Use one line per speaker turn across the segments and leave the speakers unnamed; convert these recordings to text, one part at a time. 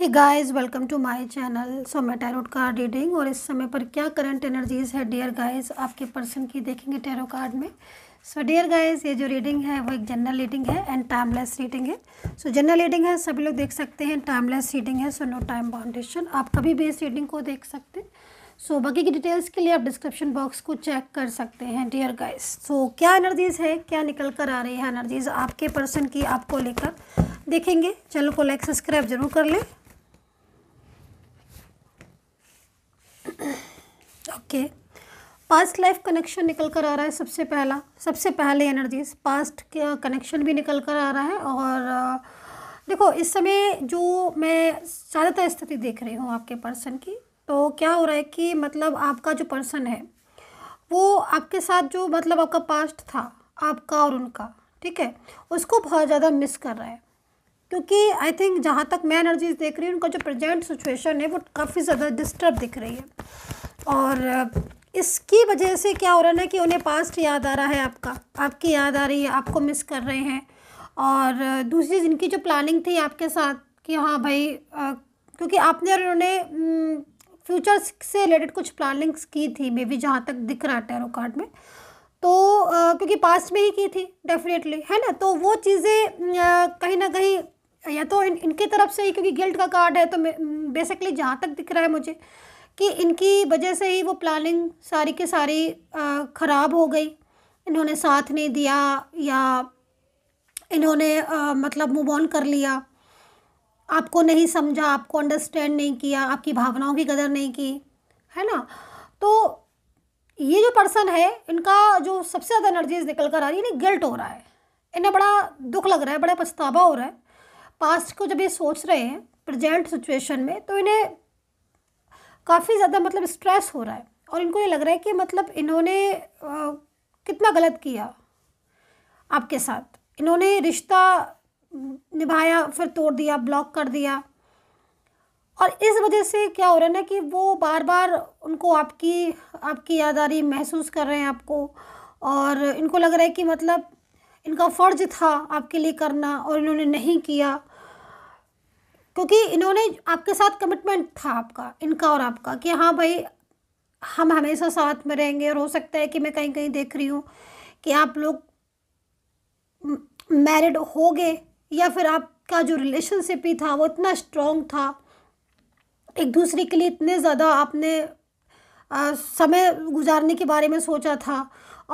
hey guys welcome to my channel so मैं tarot card reading और इस समय पर क्या करंट एनर्जीज है डियर गाइस आपके पर्सन की देखेंगे टैरो कार्ड में सो डियर गाइस ये जो रीडिंग है वो एक जनरल रीडिंग है एंड टाइमलेस रीडिंग है सो जनरल रीडिंग है सभी लोग देख सकते हैं टाइमलेस रीडिंग है सो नो टाइम बाउंडेशन आप कभी भी इस रीडिंग को देख सकते हैं सो so, बाकी की डिटेल्स के लिए आप डिस्क्रिप्शन बॉक्स को चेक कर सकते हैं डियर गाइस सो क्या एनर्जीज़ है क्या निकल कर आ रही है एनर्जीज़ आपके पर्सन की आपको लेकर देखेंगे चैनल को लाइक सब्सक्राइब जरूर कर लें ओके पास्ट लाइफ कनेक्शन निकल कर आ रहा है सबसे पहला सबसे पहले एनर्जीज पास्ट का कनेक्शन भी निकल कर आ रहा है और देखो इस समय जो मैं ज़्यादातर स्थिति देख रही हूँ आपके पर्सन की तो क्या हो रहा है कि मतलब आपका जो पर्सन है वो आपके साथ जो मतलब आपका पास्ट था आपका और उनका ठीक है उसको बहुत ज़्यादा मिस कर रहा है क्योंकि आई थिंक जहाँ तक मैं एनर्जीज देख रही हूँ उनका जो प्रेजेंट सिचुएशन है वो काफ़ी ज़्यादा डिस्टर्ब दिख रही है और इसकी वजह से क्या हो रहा है ना कि उन्हें पास्ट याद आ रहा है आपका आपकी याद आ रही है आपको मिस कर रहे हैं और दूसरी जिनकी जो प्लानिंग थी आपके साथ कि हाँ भाई आ, क्योंकि आपने और उन्होंने फ्यूचर से रिलेटेड कुछ प्लानिंग्स की थी मे बी जहाँ तक दिख रहा है टैरो कार्ड में तो आ, क्योंकि पास्ट में ही की थी डेफिनेटली है ना तो वो चीज़ें कहीं ना कहीं या तो इन, इनके तरफ से ही क्योंकि गिल्ट का कार्ड है तो बेसिकली जहाँ तक दिख रहा है मुझे कि इनकी वजह से ही वो प्लानिंग सारी के सारी ख़राब हो गई इन्होंने साथ नहीं दिया या इन्होंने मतलब मूव ऑन कर लिया आपको नहीं समझा आपको अंडरस्टैंड नहीं किया आपकी भावनाओं की कदर नहीं की है ना तो ये जो पर्सन है इनका जो सबसे ज़्यादा एनर्जीज निकल कर आ रही है इन्हें गिल्ट हो रहा है इन्हें बड़ा दुख लग रहा है बड़ा पछतावा हो रहा है पास्ट को जब ये सोच रहे हैं प्रजेंट सिचुएशन में तो इन्हें काफ़ी ज़्यादा मतलब स्ट्रेस हो रहा है और इनको ये लग रहा है कि मतलब इन्होंने आ, कितना गलत किया आपके साथ इन्होंने रिश्ता निभाया फिर तोड़ दिया ब्लॉक कर दिया और इस वजह से क्या हो रहा है ना कि वो बार बार उनको आपकी आपकी यादारी महसूस कर रहे हैं आपको और इनको लग रहा है कि मतलब इनका फ़र्ज था आपके लिए करना और इन्होंने नहीं किया क्योंकि इन्होंने आपके साथ कमिटमेंट था आपका इनका और आपका कि हाँ भाई हम हमेशा साथ में रहेंगे और हो सकता है कि मैं कहीं कहीं देख रही हूँ कि आप लोग मैरिड हो गए या फिर आपका जो रिलेशनशिप ही था वो इतना स्ट्रॉन्ग था एक दूसरे के लिए इतने ज़्यादा आपने आ, समय गुजारने के बारे में सोचा था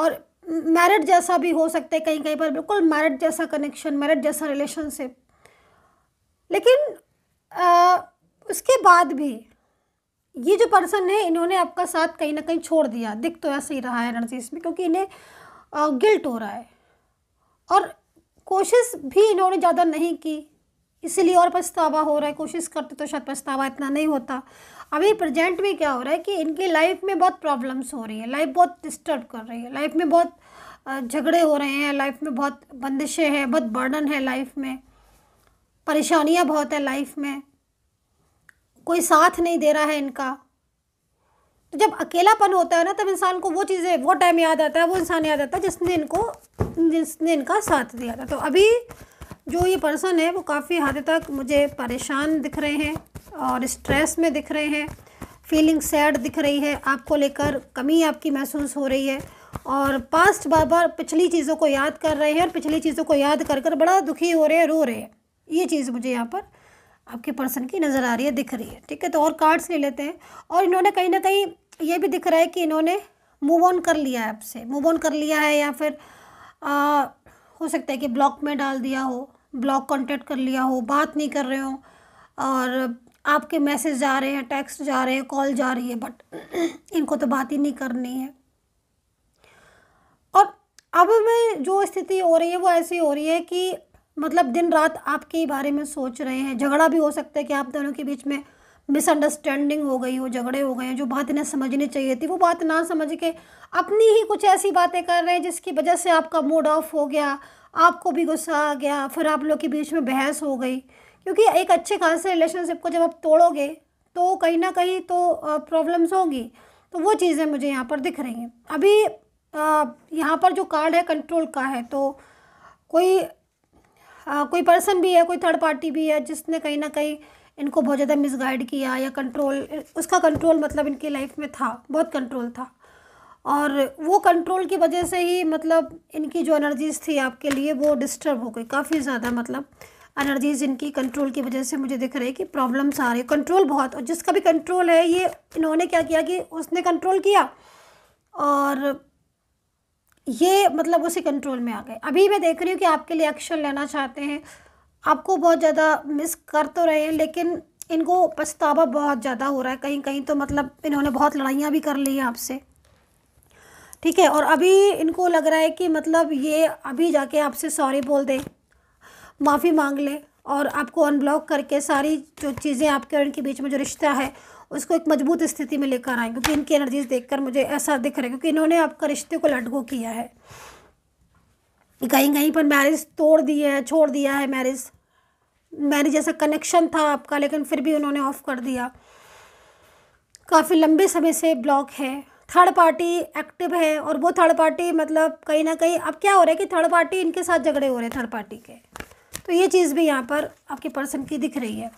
और मैरिड जैसा भी हो सकता है कहीं कहीं पर बिल्कुल मैरिड जैसा कनेक्शन मैरिड जैसा रिलेशनशिप लेकिन उसके बाद भी ये जो पर्सन है इन्होंने आपका साथ कहीं ना कहीं छोड़ दिया दिख तो ऐसे ही रहा है रणजीत में क्योंकि इन्हें गिल्ट हो रहा है और कोशिश भी इन्होंने ज़्यादा नहीं की इसीलिए और पछतावा हो रहा है कोशिश करते तो शायद पछतावा इतना नहीं होता अभी प्रेजेंट में क्या हो रहा है कि इनकी लाइफ में बहुत प्रॉब्लम्स हो रही है लाइफ बहुत डिस्टर्ब कर रही है लाइफ में बहुत झगड़े हो रहे हैं लाइफ में बहुत बंदिशें हैं बहुत बर्डन है लाइफ में परेशानियां बहुत है लाइफ में कोई साथ नहीं दे रहा है इनका तो जब अकेलापन होता है ना तब इंसान को वो चीज़ें वो टाइम याद आता है वो इंसान याद आता है जिसने इनको जिसने इनका साथ दिया था तो अभी जो ये पर्सन है वो काफ़ी हद तक मुझे परेशान दिख रहे हैं और स्ट्रेस में दिख रहे हैं फीलिंग सैड दिख रही है आपको लेकर कमी आपकी महसूस हो रही है और पास्ट बार बार पिछली चीज़ों को याद कर रहे हैं और पिछली चीज़ों को याद कर कर बड़ा दुखी हो रहे हैं रो रहे हैं ये चीज़ मुझे यहाँ पर आपके पर्सन की नज़र आ रही है दिख रही है ठीक है तो और कार्ड्स ले लेते हैं और इन्होंने कहीं ना कहीं ये भी दिख रहा है कि इन्होंने मूव ऑन कर लिया है आपसे मूव ऑन कर लिया है या फिर आ, हो सकता है कि ब्लॉक में डाल दिया हो ब्लॉक कॉन्टेक्ट कर लिया हो बात नहीं कर रहे हो और आपके मैसेज जा रहे हैं टेक्स्ट जा रहे हैं कॉल जा रही है बट इनको तो बात ही नहीं करनी है और अब में जो स्थिति हो रही है वो ऐसी हो रही है कि मतलब दिन रात आपके बारे में सोच रहे हैं झगड़ा भी हो सकता है कि आप दोनों के बीच में मिसअंडरस्टैंडिंग हो गई हो झगड़े हो गए हैं जो बात इन्हें समझनी चाहिए थी वो बात ना समझ के अपनी ही कुछ ऐसी बातें कर रहे हैं जिसकी वजह से आपका मूड ऑफ हो गया आपको भी गुस्सा आ गया फिर आप लोग के बीच में बहस हो गई क्योंकि एक अच्छे खासे रिलेशनशिप को जब आप तोड़ोगे तो कहीं ना कहीं तो प्रॉब्लम्स होंगी तो वो चीज़ें मुझे यहाँ पर दिख रही हैं अभी यहाँ पर जो कार्ड है कंट्रोल का है तो कोई आ, हाँ, कोई पर्सन भी है कोई थर्ड पार्टी भी है जिसने कहीं ना कहीं इनको बहुत ज़्यादा मिसगाइड किया या कंट्रोल उसका कंट्रोल मतलब इनकी लाइफ में था बहुत कंट्रोल था और वो कंट्रोल की वजह से ही मतलब इनकी जो एनर्जीज़ थी आपके लिए वो डिस्टर्ब हो गई काफ़ी ज़्यादा मतलब एनर्जीज़ इनकी कंट्रोल की वजह से मुझे दिख रही है कि प्रॉब्लम्स आ रही कंट्रोल बहुत और जिसका भी कंट्रोल है ये इन्होंने क्या किया कि उसने कंट्रोल किया और ये मतलब उसी कंट्रोल में आ गए अभी मैं देख रही हूँ कि आपके लिए एक्शन लेना चाहते हैं आपको बहुत ज़्यादा मिस कर तो रहे हैं लेकिन इनको पछतावा बहुत ज़्यादा हो रहा है कहीं कहीं तो मतलब इन्होंने बहुत लड़ाइयाँ भी कर ली हैं आपसे ठीक है और अभी इनको लग रहा है कि मतलब ये अभी जाके आपसे सॉरी बोल दे माफ़ी मांग ले और आपको अनब्लॉक करके सारी जो चीज़ें आपके और इनके बीच में जो रिश्ता है उसको एक मजबूत स्थिति में लेकर आए क्योंकि इनकी एनर्जीज देखकर मुझे ऐसा दिख रहा है क्योंकि इन्होंने आपका रिश्ते को लटगो किया है कहीं कहीं पर मैरिज तोड़ दी है छोड़ दिया है मैरिज मैरिज जैसा कनेक्शन था आपका लेकिन फिर भी उन्होंने ऑफ कर दिया काफ़ी लंबे समय से ब्लॉक है थर्ड पार्टी एक्टिव है और वो थर्ड पार्टी मतलब कहीं ना कहीं अब क्या हो रहा है कि थर्ड पार्टी इनके साथ झगड़े हो रहे हैं थर्ड पार्टी के तो ये चीज़ भी यहाँ पर आपके पर्सन की दिख रही है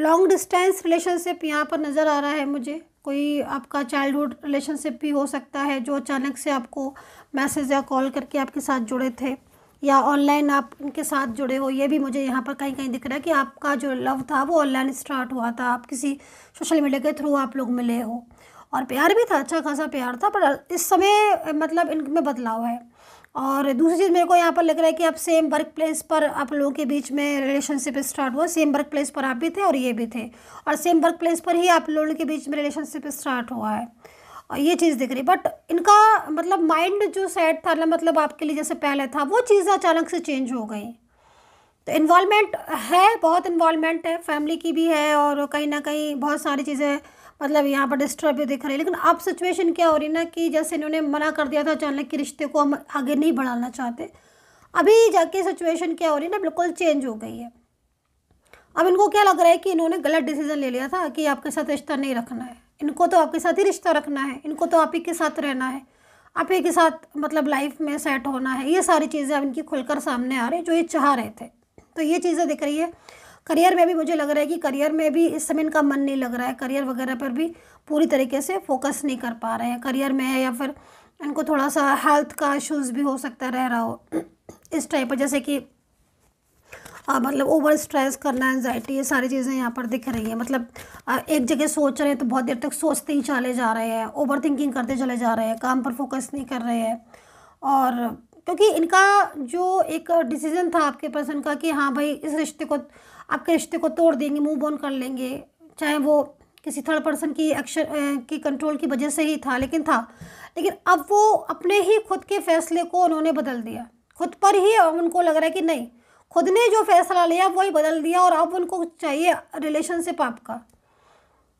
लॉन्ग डिस्टेंस रिलेशनशिप यहाँ पर नज़र आ रहा है मुझे कोई आपका चाइल्डहुड रिलेशनशिप भी हो सकता है जो अचानक से आपको मैसेज या कॉल करके आपके साथ जुड़े थे या ऑनलाइन आप उनके साथ जुड़े हो ये भी मुझे यहाँ पर कहीं कहीं दिख रहा है कि आपका जो लव था वो ऑनलाइन स्टार्ट हुआ था आप किसी सोशल मीडिया के थ्रू आप लोग मिले हो और प्यार भी था अच्छा खासा प्यार था पर इस समय मतलब इनमें बदलाव है और दूसरी चीज़ मेरे को यहाँ पर लग रहा है कि आप सेम वर्क प्लेस पर आप लोगों के बीच में रिलेशनशिप स्टार्ट हुआ सेम वर्क प्लेस पर आप भी थे और ये भी थे और सेम वर्क प्लेस पर ही आप लोगों के बीच में रिलेशनशिप स्टार्ट हुआ है और ये चीज़ दिख रही बट इनका मतलब माइंड जो सेट था ना मतलब आपके लिए जैसे पहले था वो चीज़ अचानक से चेंज हो गई तो इन्वॉलमेंट है बहुत इन्वॉलमेंट है फैमिली की भी है और कहीं ना कहीं बहुत सारी चीज़ें मतलब यहाँ पर डिस्टर्ब भी दिख रही है लेकिन अब सिचुएशन क्या हो रही ना कि जैसे इन्होंने मना कर दिया था अचानक के रिश्ते को हम आगे नहीं बढ़ाना चाहते अभी जाके सिचुएशन क्या हो रही है ना बिल्कुल चेंज हो गई है अब इनको क्या लग रहा है कि इन्होंने गलत डिसीजन ले लिया था कि आपके साथ रिश्ता नहीं रखना है इनको तो आपके साथ ही रिश्ता रखना है इनको तो आप ही के साथ रहना है आप ही के साथ मतलब लाइफ में सेट होना है ये सारी चीज़ें अब इनकी खुलकर सामने आ रही जो ये चाह रहे थे तो ये चीज़ें दिख रही है करियर में भी मुझे लग रहा है कि करियर में भी इस समय इनका मन नहीं लग रहा है करियर वगैरह पर भी पूरी तरीके से फोकस नहीं कर पा रहे हैं करियर में है या फिर इनको थोड़ा सा हेल्थ का इशूज़ भी हो सकता रह रहा हो इस टाइप पर जैसे कि आ, मतलब ओवर स्ट्रेस करना एनजाइटी ये सारी चीज़ें यहाँ पर दिख रही है मतलब आ, एक जगह सोच रहे हैं तो बहुत देर तक सोचते ही चले जा रहे हैं ओवर थिंकिंग करते चले जा रहे हैं काम पर फोकस नहीं कर रहे हैं और क्योंकि इनका जो एक डिसीज़न था आपके पर्सन का कि हाँ भाई इस रिश्ते को आपके रिश्ते को तोड़ देंगे मूव ऑन कर लेंगे चाहे वो किसी थर्ड पर्सन की एक्शन की कंट्रोल की वजह से ही था लेकिन था लेकिन अब वो अपने ही खुद के फैसले को उन्होंने बदल दिया खुद पर ही उनको लग रहा है कि नहीं खुद ने जो फैसला लिया वही बदल दिया और अब उनको चाहिए रिलेशनशिप आपका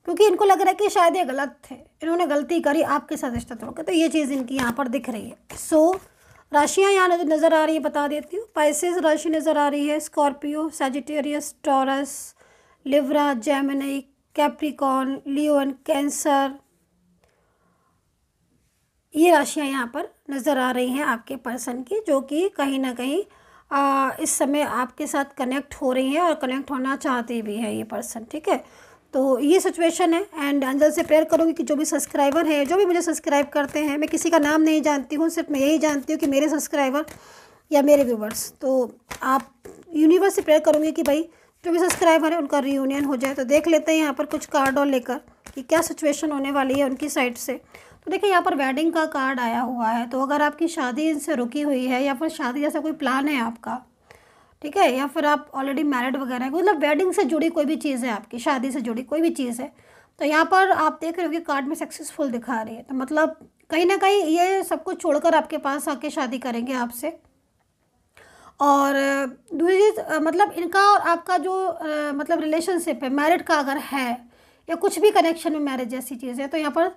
क्योंकि इनको लग रहा है कि शायद ये गलत थे इन्होंने गलती करी आपके साथ रिश्ता तोड़ के तो ये चीज़ इनकी यहाँ पर दिख रही है सो so, राशियाँ यहाँ नज़र आ रही है बता देती हूँ पाइसेस राशि नज़र आ रही है स्कॉर्पियो सेजिटेरियस टॉरस लिवरा जेमिनी कैप्रिकॉन लियोन कैंसर ये राशियाँ यहाँ पर नज़र आ रही हैं आपके पर्सन की जो कि कहीं ना कहीं आ, इस समय आपके साथ कनेक्ट हो रही हैं और कनेक्ट होना चाहती भी है ये पर्सन ठीक है तो ये सिचुएशन है एंड अंदर से प्रेयर करूँगी कि जो भी सब्सक्राइबर है जो भी मुझे सब्सक्राइब करते हैं मैं किसी का नाम नहीं जानती हूँ सिर्फ मैं यही जानती हूँ कि मेरे सब्सक्राइबर या मेरे व्यूवर्स तो आप यूनिवर्स से प्रेयर करूँगी कि भाई जो भी सब्सक्राइबर है उनका रीयूनियन हो जाए तो देख लेते हैं यहाँ पर कुछ कार्ड और लेकर कि क्या सिचुएशन होने वाली है उनकी साइड से तो देखिए यहाँ पर वेडिंग का कार्ड आया हुआ है तो अगर आपकी शादी इनसे रुकी हुई है या फिर शादी जैसा कोई प्लान है आपका ठीक है या फिर आप ऑलरेडी मैरिड वगैरह मतलब वेडिंग से जुड़ी कोई भी चीज़ है आपकी शादी से जुड़ी कोई भी चीज़ है तो यहाँ पर आप देख रहे हो कि कार्ड में सक्सेसफुल दिखा रही है तो मतलब कहीं ना कहीं ये सब कुछ छोड़कर आपके पास आके शादी करेंगे आपसे और दूसरी चीज़ मतलब इनका और आपका जो मतलब रिलेशनशिप है मैरिड का अगर है या कुछ भी कनेक्शन में मैरिज जैसी चीज़ है तो यहाँ पर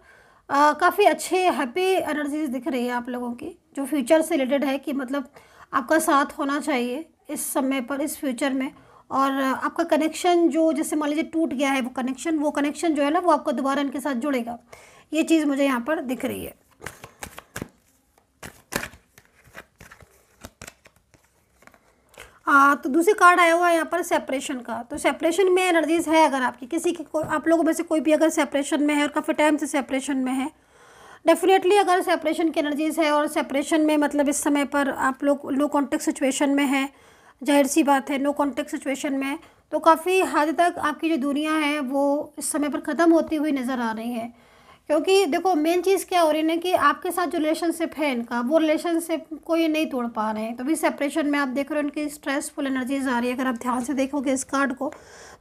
काफ़ी अच्छे हैप्पी एनर्जीज दिख रही है आप लोगों की जो फ्यूचर से रिलेटेड है कि मतलब आपका साथ होना चाहिए इस समय पर इस फ्यूचर में और आपका कनेक्शन जो जैसे मान लीजिए टूट गया है वो कनेक्शन वो कनेक्शन जो है ना वो आपको दोबारा इनके साथ जुड़ेगा ये चीज़ मुझे यहाँ पर दिख रही है आ, हाँ, तो दूसरी कार्ड आया हुआ है यहाँ पर सेपरेशन का तो सेपरेशन में एनर्जीज है अगर आपकी किसी की को, आप लोगों में से कोई भी अगर सेपरेशन में है और काफ़ी टाइम से सेपरेशन में है डेफिनेटली अगर सेपरेशन की एनर्जीज है और सेपरेशन में मतलब इस समय पर आप लोग लो कॉन्टेक्ट सिचुएशन में है जाहिर सी बात है नो कॉन्टेक्ट सिचुएशन में तो काफ़ी हद तक आपकी जो दुनिया है वो इस समय पर ख़त्म होती हुई नज़र आ रही है क्योंकि देखो मेन चीज़ क्या हो रही है ना कि आपके साथ जो रिलेशनशिप है इनका वो रिलेशनशिप को ये नहीं तोड़ पा रहे हैं तो भी सेपरेशन में आप देख रहे हो इनकी स्ट्रेसफुल एनर्जीज आ रही है अगर आप ध्यान से देखोगे इस कार्ड को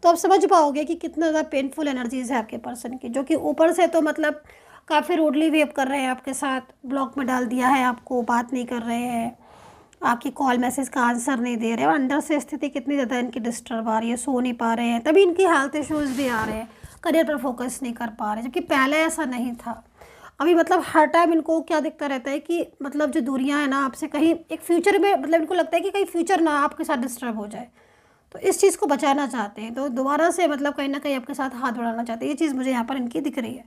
तो आप समझ पाओगे कि कितना ज़्यादा पेनफुल एनर्जीज है आपके पर्सन की जो कि ऊपर से तो मतलब काफ़ी रोडली वेव कर रहे हैं आपके साथ ब्लॉक में डाल दिया है आपको बात नहीं कर रहे हैं आपकी कॉल मैसेज का आंसर नहीं दे रहे और अंदर से स्थिति कितनी ज़्यादा इनकी डिस्टर्ब आ रही है सो नहीं पा रहे हैं तभी इनकी हेल्थ इश्यूज़ भी आ रहे हैं करियर पर फोकस नहीं कर पा रहे जबकि पहले ऐसा नहीं था अभी मतलब हर टाइम इनको क्या दिखता रहता है कि मतलब जो दूरियाँ हैं ना आपसे कहीं एक फ्यूचर में मतलब इनको लगता है कि कहीं फ्यूचर ना आपके साथ डिस्टर्ब हो जाए तो इस चीज़ को बचाना चाहते हैं तो दोबारा से मतलब कहीं ना कहीं आपके साथ हाथ बढ़ाना चाहते हैं ये चीज़ मुझे यहाँ पर इनकी दिख रही है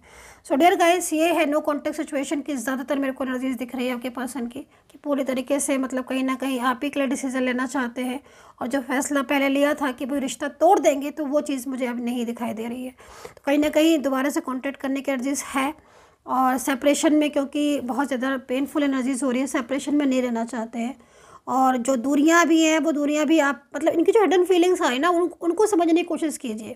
सो डियर गाइस ये है नो कॉन्टेक्ट सिचुएशन की ज़्यादातर मेरे को एनर्जीज दिख रही है आपके पर्सन की कि पूरी तरीके से मतलब कहीं ना कहीं आप ही के लिए डिसीजन लेना चाहते हैं और जो फैसला पहले लिया था कि भाई रिश्ता तोड़ देंगे तो वो चीज़ मुझे अब नहीं दिखाई दे रही है तो कहीं ना कहीं दोबारा से कॉन्टैक्ट करने की एनर्जीज है और सेपरेशन में क्योंकि बहुत ज़्यादा पेनफुल एनर्जीज हो रही है सेपरेशन में नहीं रहना चाहते हैं और जो दूरियाँ भी हैं वो दूरियाँ भी आप मतलब इनकी जो हिडन फीलिंग्स आए ना उन, उनको समझने की कोशिश कीजिए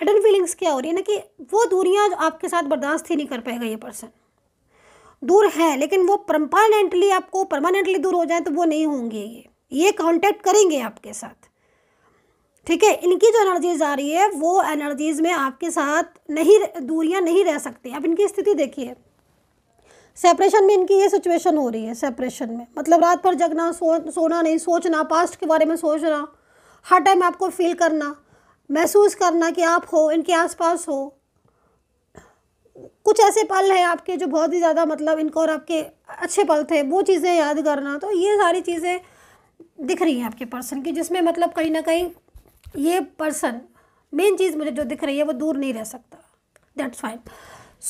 हिडन फीलिंग्स क्या हो रही है ना कि वो दूरियाँ जो आपके साथ बर्दाश्त ही नहीं कर पाएगा ये पर्सन दूर हैं लेकिन वो परमानेंटली आपको परमानेंटली दूर हो जाए तो वो नहीं होंगे ये ये कॉन्टेक्ट करेंगे आपके साथ ठीक है इनकी जो एनर्जीज आ रही है वो एनर्जीज में आपके साथ नहीं दूरियाँ नहीं रह सकती आप इनकी स्थिति देखिए सेपरेशन में इनकी ये सिचुएशन हो रही है सेपरेशन में मतलब रात भर जगना सो सोना नहीं सोचना पास्ट के बारे में सोचना हर टाइम आपको फील करना महसूस करना कि आप हो इनके आसपास हो कुछ ऐसे पल हैं आपके जो बहुत ही ज़्यादा मतलब इनको और आपके अच्छे पल थे वो चीज़ें याद करना तो ये सारी चीज़ें दिख रही हैं आपके पर्सन की जिसमें मतलब कहीं ना कहीं ये पर्सन मेन चीज़ मुझे जो दिख रही है वो दूर नहीं रह सकता that's fine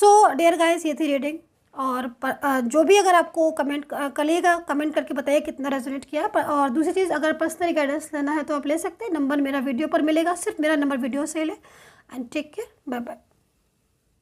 so there guys ये थी रीडिंग और पर, जो भी अगर आपको कमेंट करिएगा कमेंट करके बताइए कितना रेजोनेट किया पर, और दूसरी चीज़ अगर पर्सनल गाइडेंस लेना है तो आप ले सकते हैं नंबर मेरा वीडियो पर मिलेगा सिर्फ मेरा नंबर वीडियो से ले and take care bye bye